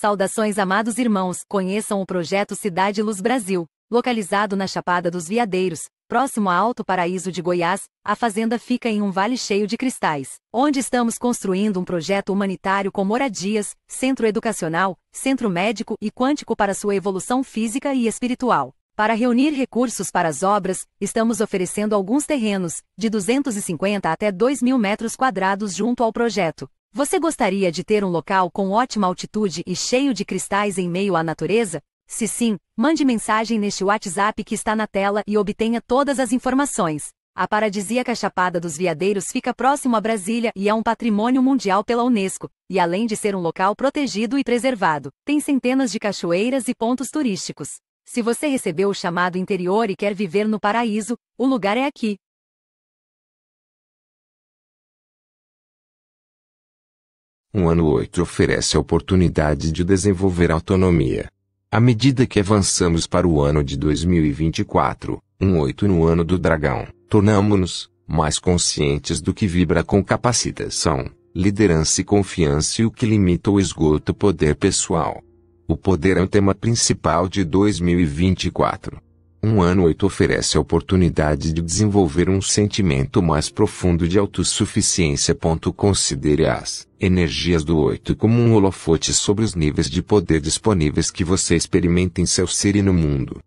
Saudações amados irmãos, conheçam o projeto Cidade Luz Brasil, localizado na Chapada dos Veadeiros, próximo a Alto Paraíso de Goiás, a fazenda fica em um vale cheio de cristais, onde estamos construindo um projeto humanitário com moradias, centro educacional, centro médico e quântico para sua evolução física e espiritual. Para reunir recursos para as obras, estamos oferecendo alguns terrenos, de 250 até 2 mil metros quadrados junto ao projeto, você gostaria de ter um local com ótima altitude e cheio de cristais em meio à natureza? Se sim, mande mensagem neste WhatsApp que está na tela e obtenha todas as informações. A paradisíaca Chapada dos Veadeiros fica próximo a Brasília e é um patrimônio mundial pela Unesco, e além de ser um local protegido e preservado, tem centenas de cachoeiras e pontos turísticos. Se você recebeu o chamado interior e quer viver no paraíso, o lugar é aqui. Um ano 8 oferece a oportunidade de desenvolver autonomia. À medida que avançamos para o ano de 2024, um 8 no ano do dragão, tornamos-nos mais conscientes do que vibra com capacitação, liderança e confiança e o que limita o esgoto poder pessoal. O poder é o tema principal de 2024. Um ano oito oferece a oportunidade de desenvolver um sentimento mais profundo de autossuficiência. Considere as energias do oito como um holofote sobre os níveis de poder disponíveis que você experimenta em seu ser e no mundo.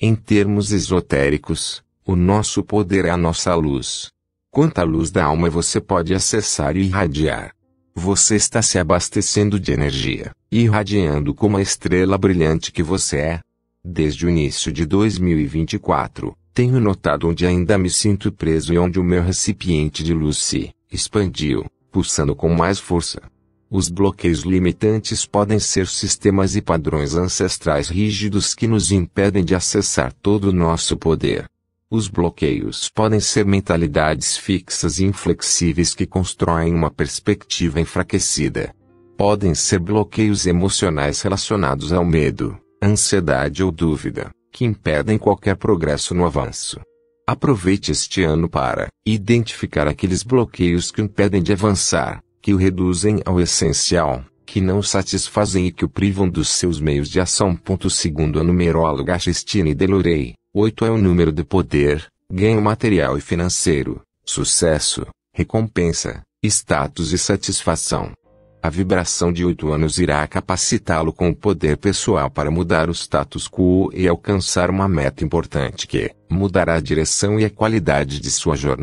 Em termos esotéricos, o nosso poder é a nossa luz. Quanta luz da alma você pode acessar e irradiar? Você está se abastecendo de energia, irradiando como a estrela brilhante que você é Desde o início de 2024, tenho notado onde ainda me sinto preso e onde o meu recipiente de luz se expandiu, pulsando com mais força. Os bloqueios limitantes podem ser sistemas e padrões ancestrais rígidos que nos impedem de acessar todo o nosso poder. Os bloqueios podem ser mentalidades fixas e inflexíveis que constroem uma perspectiva enfraquecida. Podem ser bloqueios emocionais relacionados ao medo, ansiedade ou dúvida, que impedem qualquer progresso no avanço. Aproveite este ano para identificar aqueles bloqueios que impedem de avançar, que o reduzem ao essencial, que não satisfazem e que o privam dos seus meios de ação. Segundo a numeróloga Christine Delorey, 8 é o número de poder, ganho material e financeiro, sucesso, recompensa, status e satisfação. A vibração de oito anos irá capacitá-lo com o poder pessoal para mudar o status quo e alcançar uma meta importante que mudará a direção e a qualidade de sua jornada.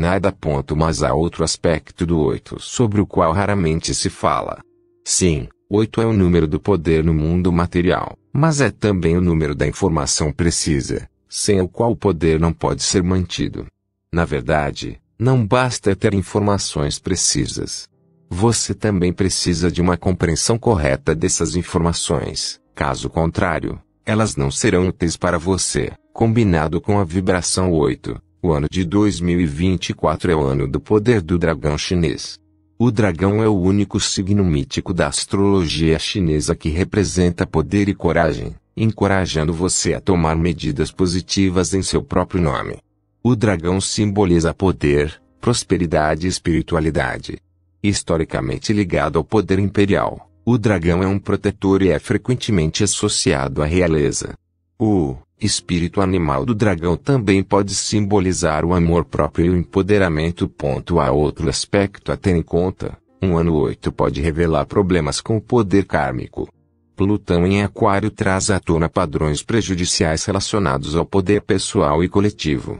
Mas há outro aspecto do oito sobre o qual raramente se fala. Sim, oito é o número do poder no mundo material, mas é também o número da informação precisa, sem o qual o poder não pode ser mantido. Na verdade, não basta ter informações precisas você também precisa de uma compreensão correta dessas informações, caso contrário, elas não serão úteis para você. Combinado com a vibração 8, o ano de 2024 é o ano do poder do dragão chinês. O dragão é o único signo mítico da astrologia chinesa que representa poder e coragem, encorajando você a tomar medidas positivas em seu próprio nome. O dragão simboliza poder, prosperidade e espiritualidade. Historicamente ligado ao poder imperial, o dragão é um protetor e é frequentemente associado à realeza. O espírito animal do dragão também pode simbolizar o amor próprio e o empoderamento. Há outro aspecto a ter em conta. Um ano 8 pode revelar problemas com o poder kármico. Plutão em Aquário traz à tona padrões prejudiciais relacionados ao poder pessoal e coletivo.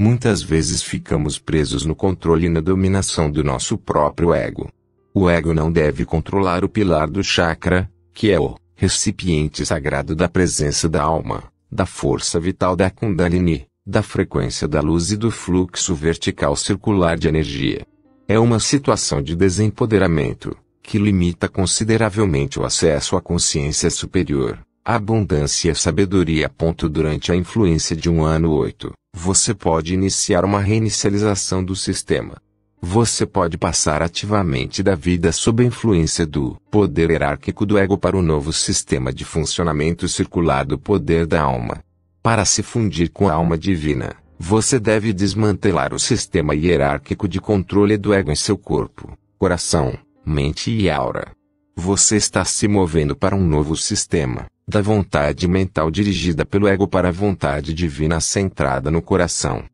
Muitas vezes ficamos presos no controle e na dominação do nosso próprio ego. O ego não deve controlar o pilar do chakra, que é o recipiente sagrado da presença da alma, da força vital da Kundalini, da frequência da luz e do fluxo vertical circular de energia. É uma situação de desempoderamento, que limita consideravelmente o acesso à consciência superior, à abundância e à sabedoria. Durante a influência de um ano 8 você pode iniciar uma reinicialização do sistema. Você pode passar ativamente da vida sob a influência do poder hierárquico do ego para o novo sistema de funcionamento circular do poder da alma. Para se fundir com a alma divina, você deve desmantelar o sistema hierárquico de controle do ego em seu corpo, coração, mente e aura. Você está se movendo para um novo sistema da vontade mental dirigida pelo ego para a vontade divina centrada no coração.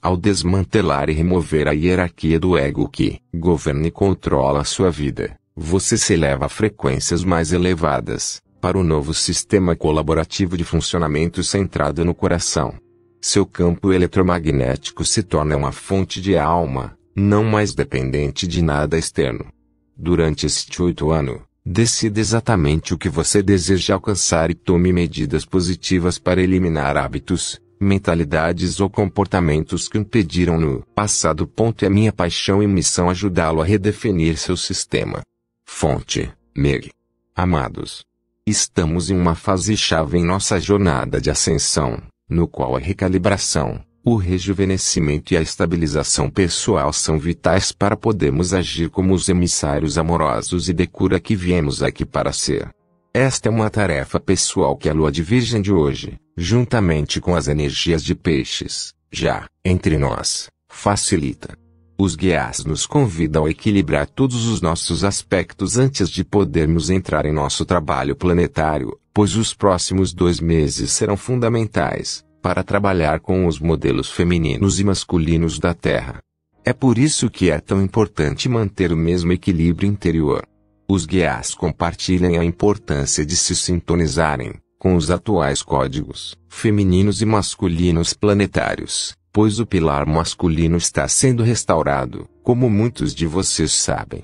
Ao desmantelar e remover a hierarquia do ego que governa e controla a sua vida, você se eleva a frequências mais elevadas para o novo sistema colaborativo de funcionamento centrado no coração. Seu campo eletromagnético se torna uma fonte de alma, não mais dependente de nada externo. Durante este oito ano, Decida exatamente o que você deseja alcançar e tome medidas positivas para eliminar hábitos, mentalidades ou comportamentos que impediram no passado. Ponto é minha paixão e missão ajudá-lo a redefinir seu sistema. Fonte: Meg. Amados. Estamos em uma fase chave em nossa jornada de ascensão, no qual a recalibração, o rejuvenescimento e a estabilização pessoal são vitais para podermos agir como os emissários amorosos e de cura que viemos aqui para ser. Esta é uma tarefa pessoal que a lua de virgem de hoje, juntamente com as energias de peixes, já, entre nós, facilita. Os guias nos convidam a equilibrar todos os nossos aspectos antes de podermos entrar em nosso trabalho planetário, pois os próximos dois meses serão fundamentais para trabalhar com os modelos femininos e masculinos da Terra. É por isso que é tão importante manter o mesmo equilíbrio interior. Os guias compartilham a importância de se sintonizarem com os atuais códigos femininos e masculinos planetários, pois o pilar masculino está sendo restaurado, como muitos de vocês sabem.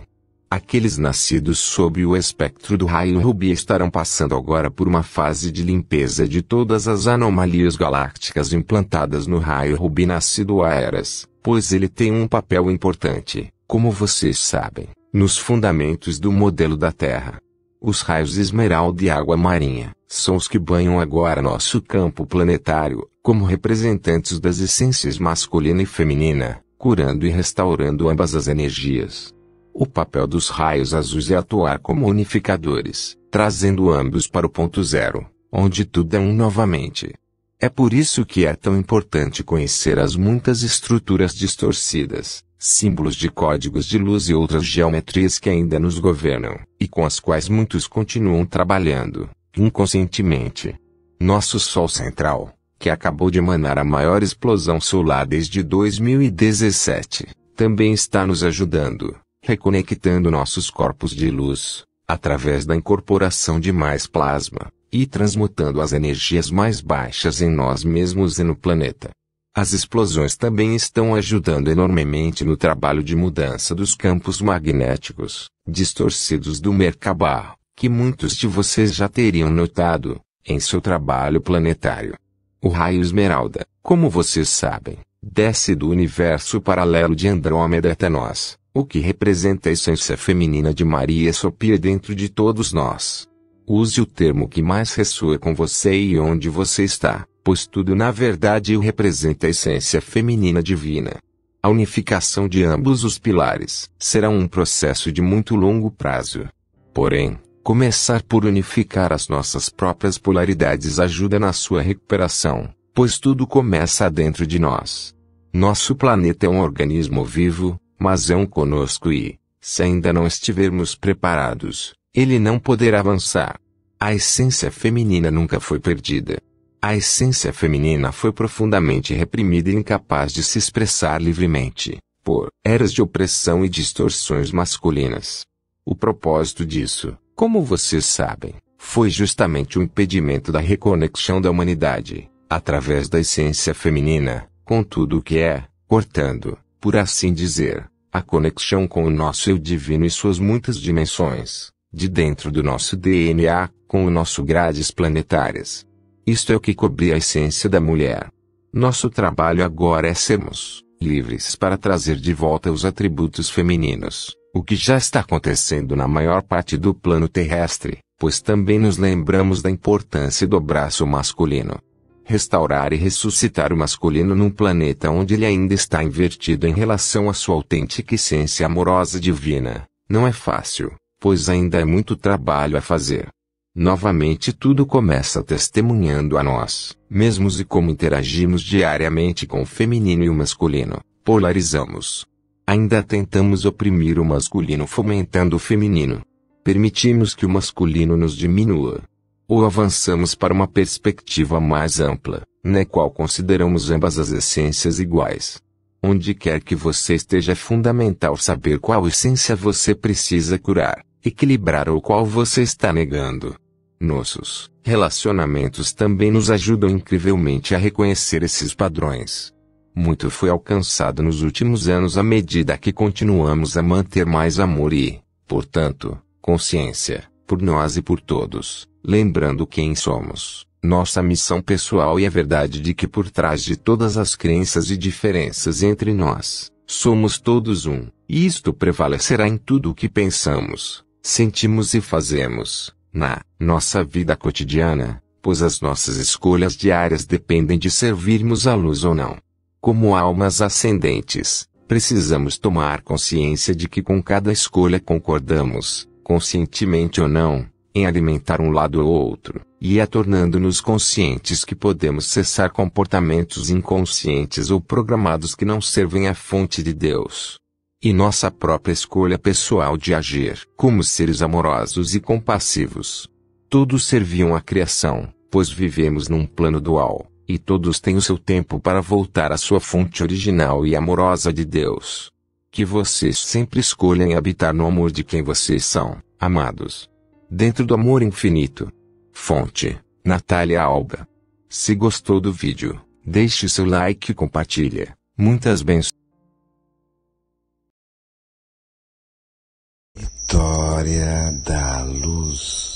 Aqueles nascidos sob o espectro do raio Rubi estarão passando agora por uma fase de limpeza de todas as anomalias galácticas implantadas no raio Rubi nascido a eras, pois ele tem um papel importante, como vocês sabem, nos fundamentos do modelo da Terra. Os raios esmeralda e água marinha são os que banham agora nosso campo planetário, como representantes das essências masculina e feminina, curando e restaurando ambas as energias. O papel dos raios azuis é atuar como unificadores, trazendo ambos para o ponto zero, onde tudo é um novamente. É por isso que é tão importante conhecer as muitas estruturas distorcidas, símbolos de códigos de luz e outras geometrias que ainda nos governam, e com as quais muitos continuam trabalhando, inconscientemente. Nosso Sol central, que acabou de emanar a maior explosão solar desde 2017, também está nos ajudando reconectando nossos corpos de luz, através da incorporação de mais plasma, e transmutando as energias mais baixas em nós mesmos e no planeta. As explosões também estão ajudando enormemente no trabalho de mudança dos campos magnéticos, distorcidos do Merkabah, que muitos de vocês já teriam notado, em seu trabalho planetário. O raio esmeralda, como vocês sabem, desce do universo paralelo de Andrômeda até nós, o que representa a essência feminina de Maria Sopia dentro de todos nós. Use o termo que mais ressoa com você e onde você está, pois tudo na verdade o representa a essência feminina divina. A unificação de ambos os pilares será um processo de muito longo prazo. Porém, começar por unificar as nossas próprias polaridades ajuda na sua recuperação, pois tudo começa dentro de nós. Nosso planeta é um organismo vivo, mas é um conosco e, se ainda não estivermos preparados, ele não poderá avançar. A essência feminina nunca foi perdida. A essência feminina foi profundamente reprimida e incapaz de se expressar livremente, por eras de opressão e distorções masculinas. O propósito disso, como vocês sabem, foi justamente o impedimento da reconexão da humanidade, através da essência feminina, com tudo o que é, cortando, por assim dizer, a conexão com o nosso eu divino e suas muitas dimensões, de dentro do nosso DNA, com o nosso grades planetárias. Isto é o que cobria a essência da mulher. Nosso trabalho agora é sermos livres para trazer de volta os atributos femininos, o que já está acontecendo na maior parte do plano terrestre, pois também nos lembramos da importância do braço masculino restaurar e ressuscitar o masculino num planeta onde ele ainda está invertido em relação à sua autêntica essência amorosa divina, não é fácil, pois ainda é muito trabalho a fazer. Novamente tudo começa testemunhando a nós, mesmos e como interagimos diariamente com o feminino e o masculino, polarizamos. Ainda tentamos oprimir o masculino fomentando o feminino. Permitimos que o masculino nos diminua, ou avançamos para uma perspectiva mais ampla, na qual consideramos ambas as essências iguais. Onde quer que você esteja é fundamental saber qual essência você precisa curar, equilibrar ou qual você está negando. Nossos relacionamentos também nos ajudam incrivelmente a reconhecer esses padrões. Muito foi alcançado nos últimos anos à medida que continuamos a manter mais amor e, portanto, consciência por nós e por todos, lembrando quem somos, nossa missão pessoal e a verdade de que por trás de todas as crenças e diferenças entre nós, somos todos um, e isto prevalecerá em tudo o que pensamos, sentimos e fazemos, na nossa vida cotidiana, pois as nossas escolhas diárias dependem de servirmos à luz ou não. Como almas ascendentes, precisamos tomar consciência de que com cada escolha concordamos, conscientemente ou não, em alimentar um lado ou outro, e é tornando-nos conscientes que podemos cessar comportamentos inconscientes ou programados que não servem à fonte de Deus. E nossa própria escolha pessoal de agir como seres amorosos e compassivos. Todos serviam à criação, pois vivemos num plano dual, e todos têm o seu tempo para voltar à sua fonte original e amorosa de Deus que vocês sempre escolhem habitar no amor de quem vocês são, amados. Dentro do amor infinito. Fonte: Natália Alba. Se gostou do vídeo, deixe seu like e compartilhe. Muitas bênçãos. Vitória da Luz.